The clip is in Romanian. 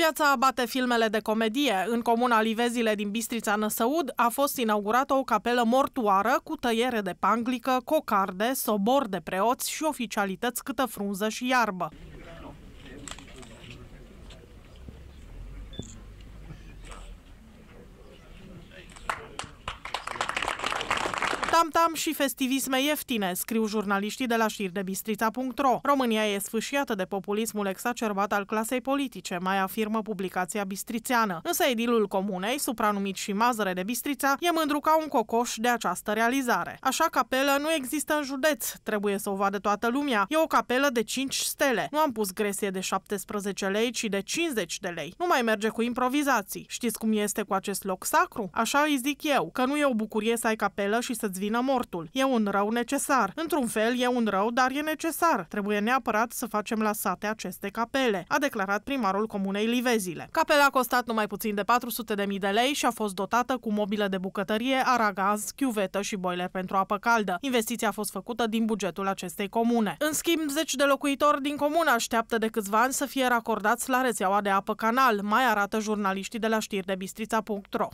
Piața abate filmele de comedie. În comuna Livezile din Bistrița Năsăud a fost inaugurată o capelă mortuară cu tăiere de panglică, cocarde, sobor de preoți și oficialități câtă frunză și iarbă. Tam-tam și festivisme ieftine, scriu jurnaliștii de la șirdebistrița.ro. România e sfâșiată de populismul exacerbat al clasei politice, mai afirmă publicația bistrițeană. Însă edilul comunei, supranumit și mazăre de Bistrița, e mândru ca un cocoș de această realizare. Așa capelă nu există în județ, trebuie să o vadă toată lumea. E o capelă de 5 stele. Nu am pus gresie de 17 lei, ci de 50 de lei. Nu mai merge cu improvizații. Știți cum este cu acest loc sacru? Așa îi zic eu, că nu e o bucurie să ai capelă și să-ți vină mortul. E un rău necesar. Într-un fel, e un rău, dar e necesar. Trebuie neapărat să facem la sate aceste capele, a declarat primarul comunei Livezile. Capela a costat numai puțin de 400.000 de lei și a fost dotată cu mobilă de bucătărie, aragaz, chiuvetă și boiler pentru apă caldă. Investiția a fost făcută din bugetul acestei comune. În schimb, zeci de locuitori din comună așteaptă de câțiva ani să fie racordați la rețeaua de apă canal, mai arată jurnaliștii de la știri de bistrița.ro.